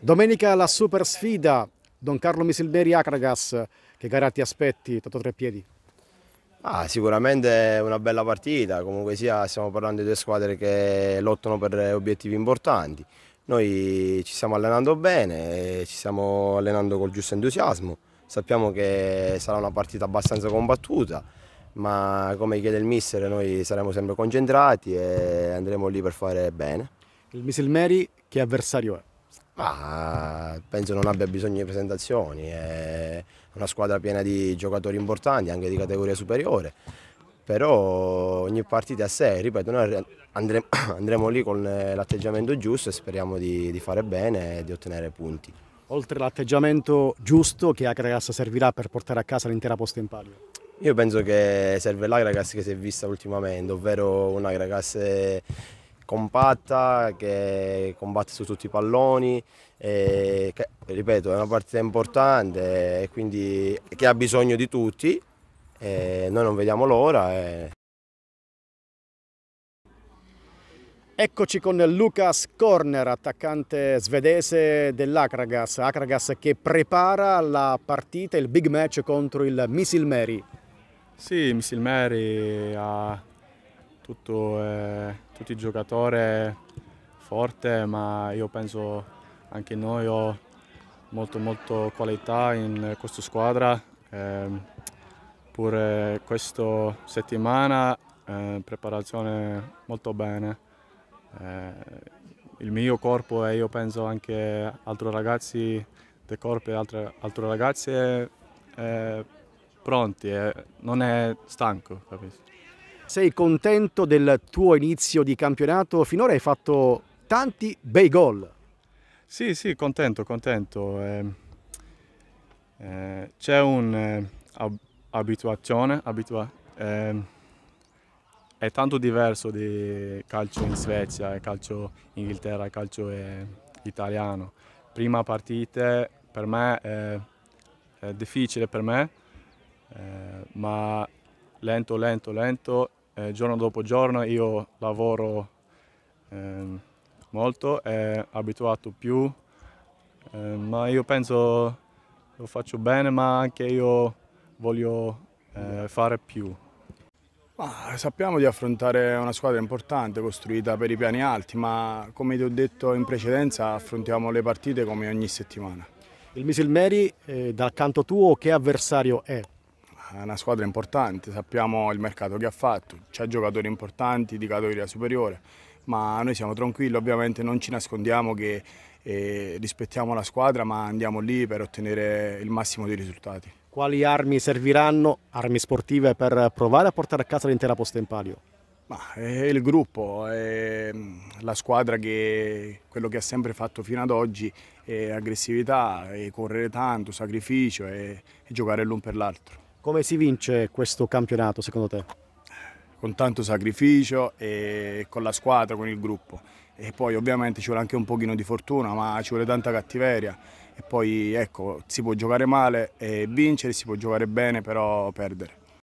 Domenica la super sfida, Don Carlo Misilberi Acragas, che gara ti aspetti, tutto Tre Piedi? Ah, sicuramente è una bella partita, comunque sia stiamo parlando di due squadre che lottano per obiettivi importanti. Noi ci stiamo allenando bene, ci stiamo allenando col giusto entusiasmo, sappiamo che sarà una partita abbastanza combattuta, ma come chiede il mister noi saremo sempre concentrati e andremo lì per fare bene. Il Misilmeri che avversario è? Ma penso non abbia bisogno di presentazioni, è una squadra piena di giocatori importanti, anche di categoria superiore, però ogni partita a sé, ripeto, noi andremo, andremo lì con eh, l'atteggiamento giusto e speriamo di, di fare bene e di ottenere punti. Oltre all'atteggiamento giusto che Acragas servirà per portare a casa l'intera posta in palio? Io penso che serve l'Agragas che si è vista ultimamente, ovvero un Agragas eh, compatta, che combatte su tutti i palloni, che, ripeto è una partita importante e quindi che ha bisogno di tutti, noi non vediamo l'ora. E... Eccoci con Lucas Corner, attaccante svedese dell'Akragas. Akragas che prepara la partita, il big match contro il Missile Misilmeri. Sì, Missile Misilmeri ha tutto, eh, tutti i giocatori forti, ma io penso anche noi ho molto, molto qualità in questa squadra. Ehm, eh, pure questa settimana eh, preparazione molto bene. Eh, il mio corpo e io penso anche altri ragazzi, del corpo e altre, altre ragazze eh, pronti, eh, non è stanco, capisci? Sei contento del tuo inizio di campionato? Finora hai fatto tanti bei gol. Sì, sì, contento, contento. Eh, eh, c'è un'abituazione, eh, abitua, eh, è tanto diverso di calcio in Svezia, eh, calcio in Inghilterra, calcio eh, italiano. Prima partita per me è, è difficile per me, ma lento, lento, lento eh, giorno dopo giorno io lavoro eh, molto e abituato più, eh, ma io penso lo faccio bene, ma anche io voglio eh, fare più. Ma sappiamo di affrontare una squadra importante, costruita per i piani alti, ma come ti ho detto in precedenza affrontiamo le partite come ogni settimana. Il Misilmeri, eh, dal canto tuo, che avversario è? è una squadra importante, sappiamo il mercato che ha fatto, c'è giocatori importanti di categoria superiore, ma noi siamo tranquilli, ovviamente non ci nascondiamo che eh, rispettiamo la squadra, ma andiamo lì per ottenere il massimo dei risultati. Quali armi serviranno, armi sportive, per provare a portare a casa l'intera posta in palio? Ma è eh, il gruppo, è ehm, la squadra che quello che ha sempre fatto fino ad oggi è aggressività, è correre tanto, sacrificio e giocare l'un per l'altro. Come si vince questo campionato secondo te? Con tanto sacrificio e con la squadra, con il gruppo. E poi ovviamente ci vuole anche un pochino di fortuna, ma ci vuole tanta cattiveria. E poi ecco, si può giocare male e vincere, si può giocare bene, però perdere.